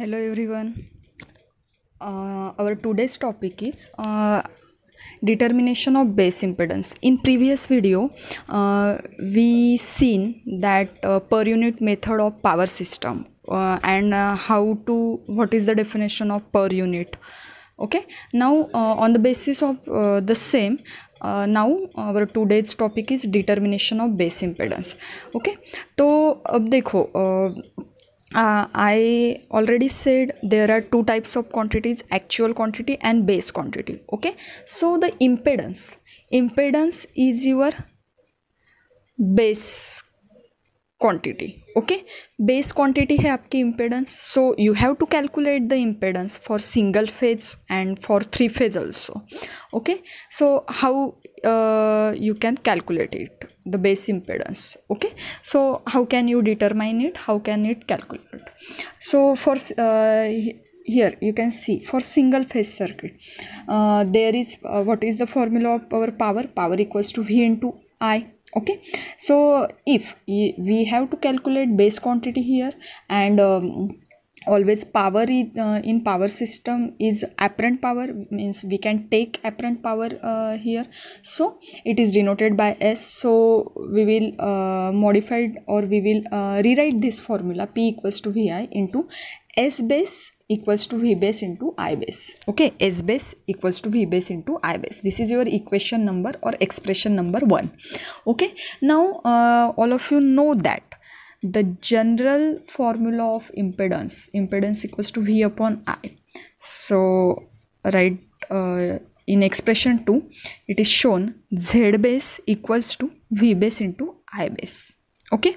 hello everyone our today's topic is determination of base impedance in previous video we seen that per unit method of power system and how to what is the definition of per unit okay now on the basis of the same now our today's topic is determination of base impedance okay तो अब देखो uh, uh, i already said there are two types of quantities actual quantity and base quantity okay so the impedance impedance is your base quantity okay base quantity है आपकी impedance so you have to calculate the impedance for single phase and for three phase also okay so how uh, you can calculate it the base impedance okay so how can you determine it how can it calculate so for uh, here you can see for single phase circuit uh, there is uh, what is the formula of our power power equals to v into i okay so if we have to calculate base quantity here and um, always power uh, in power system is apparent power means we can take apparent power uh, here so it is denoted by s so we will uh, modify or we will uh, rewrite this formula p equals to vi into s base equals to v base into i base okay s base equals to v base into i base this is your equation number or expression number one okay now uh, all of you know that the general formula of impedance impedance equals to V upon I so right in expression two it is shown Z base equals to V base into I base okay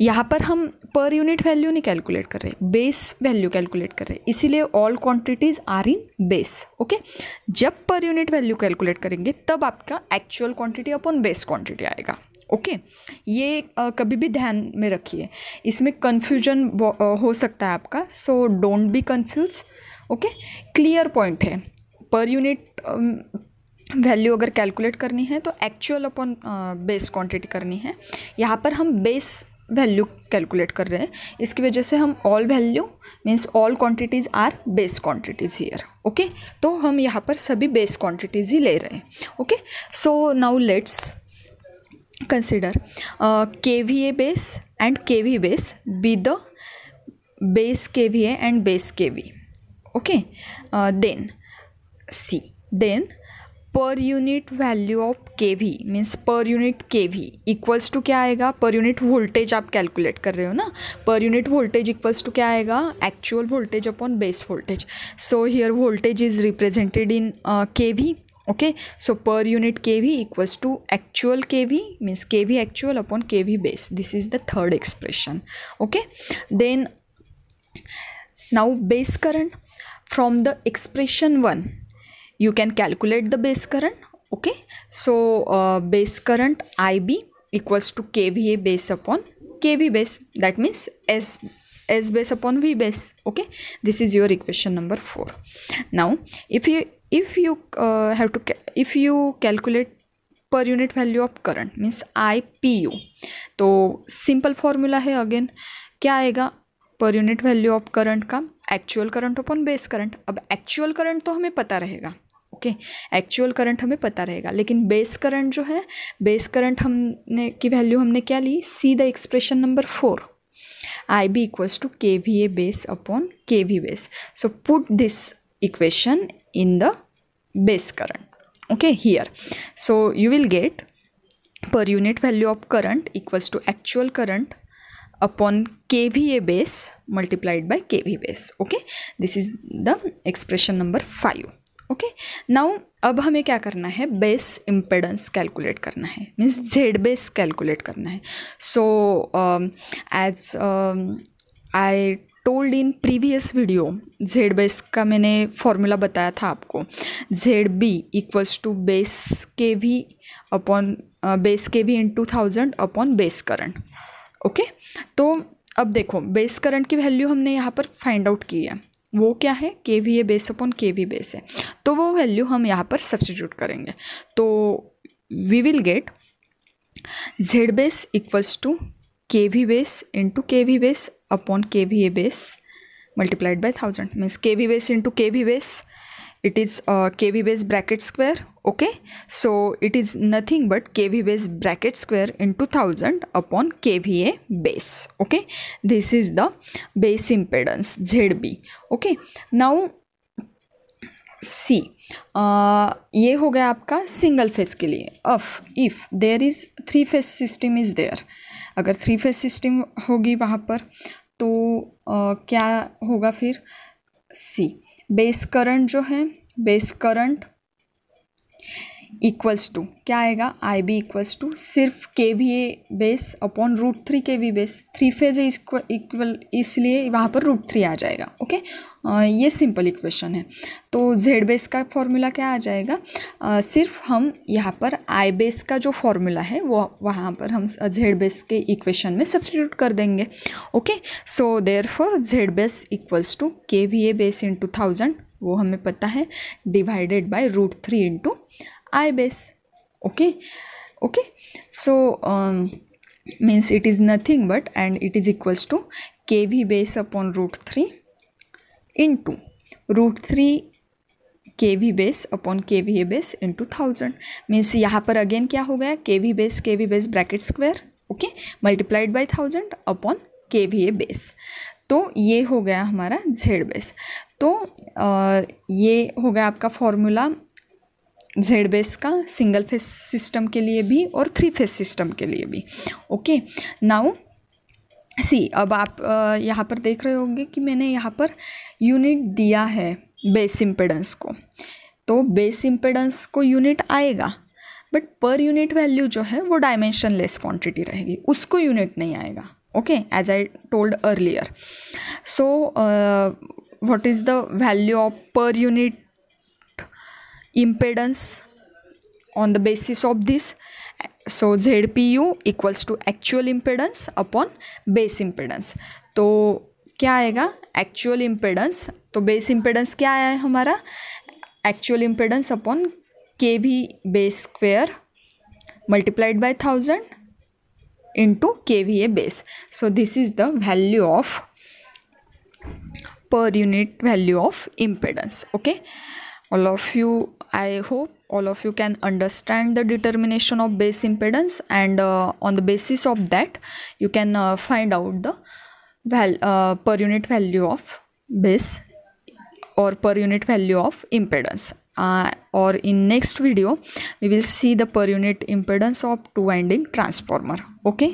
यहाँ पर हम पर unit value नहीं calculate कर रहे base value calculate कर रहे इसीलिए all quantities are in base okay जब पर यूनिट वैल्यू कैलकुलेट करेंगे तब आपका actual quantity upon base quantity आएगा ओके ये आ, कभी भी ध्यान में रखिए इसमें कन्फ्यूजन हो सकता है आपका so don't be confuse okay clear point है पर यूनिट वैल्यू अगर कैलकुलेट करनी है तो एक्चुअल अपॉन बेस क्वांटिटी करनी है यहाँ पर हम बेस वैल्यू कैलकुलेट कर रहे हैं इसकी वजह से हम all value means all quantities are base quantities here okay तो हम यहाँ पर सभी बेस क्वांटिटीज़ ही ले रहे हैं okay so now let's consider uh, kva base and kv base be the base kva and base kv okay uh, then see then per unit value of K V means per unit K V equals to क्या आएगा per unit voltage आप calculate कर रहे हो ना per unit voltage equals to क्या आएगा actual voltage upon base voltage so here voltage is represented in K V okay so per unit K V equals to actual K V means K V actual upon K V base this is the third expression okay then now base current from the expression one you can calculate the base current okay so base current I B equals to K V A base upon K V base that means S S base upon V base okay this is your equation number four now if you if you uh, have to if you calculate per unit value of current means I P U तो simple formula है again क्या आएगा per unit value of current का actual current upon base current अब actual current तो हमें पता रहेगा ओके एक्चुअल करंट हमें पता रहेगा लेकिन बेस करंट जो है बेस करंट हमने की वैल्यू हमने क्या ली see the expression number four I B equals to K V A base upon K V base so put this equation in the base current okay here so you will get per unit value of current equals to actual current upon kva base multiplied by kv base okay this is the expression number 5 okay now अब हमें क्या करना है base impedance calculate करना है means Z base calculate करना है so as I told in previous video Z base का मैंने फॉर्मूला बताया था आपको Z B equals to base K V upon base K V into thousand upon base current okay तो अब देखो बेस करंट की वैल्यू हमने यहाँ पर फाइंड आउट की है वो क्या है K V A base upon K V base है तो वो वैल्यू हम यहाँ पर सब्सटीट्यूट करेंगे तो we will get Z base equals to K V base into K V base upon K V A base multiplied by thousand means K V base into K V base it is K V base bracket square okay so it is nothing but K V base bracket square into thousand upon K V A base okay this is the base impedance Z B okay now सी ये हो गया आपका single phase के लिए uh if there is three phase system is there अगर three phase system होगी वहाँ पर तो क्या होगा फिर सी बेस करंट जो है बेस करंट इक्वल्स टू क्या आएगा आई बी इक्वल्स टू सिर्फ K V A base upon root three K V base three phase equal इसलिए वहाँ पर रूट थ्री आ जाएगा ओके आ, ये सिंपल इक्वेशन है तो जेड बेस का फॉर्मूला क्या आ जाएगा आ, सिर्फ हम यहाँ पर आई बेस का जो फॉर्मूला है वो वहाँ पर हम जेड बेस के इक्वेशन में सब्सटीट्यूट कर देंगे okay so therefore Z base equals to K V A base into thousand वो हमें पता है divided by root three into I base okay okay so means it is nothing but and it is equals to K V base upon root three into root three K V base upon K V A base into thousand means यहाँ पर again क्या हो गया K V base K V base bracket square okay multiplied by thousand upon K V A base तो ये हो गया हमारा जेड बेस तो आ, uh, ये हो गया आपका फॉर्मूला जेड बेस का सिंगल फेस सिस्टम के लिए भी और थ्री फेस सिस्टम के लिए भी ओके नाउ सी अब आप यहाँ पर देख रहे होंगे कि मैंने यहाँ पर यूनिट दिया है बेस इम्पेडेंस को तो बेस इम्पेडेंस को यूनिट आएगा बट पर यूनिट वैल्यू जो है वो डायमेंशन लेस क्वान्टिटी रहेगी उसको यूनिट नहीं आएगा okay as I told earlier so what is the value of per unit impedance on the basis of this so zpu equals to actual impedance upon base impedance तो क्या आएगा actual impedance तो base impedance क्या आया है हमारा actual impedance upon K V base square multiplied by thousand into K V A base so this is the value of per unit value of impedance okay all of you i hope all of you can understand the determination of base impedance and uh, on the basis of that you can uh, find out the val uh, per unit value of base or per unit value of impedance uh, or in next video we will see the per unit impedance of two winding transformer okay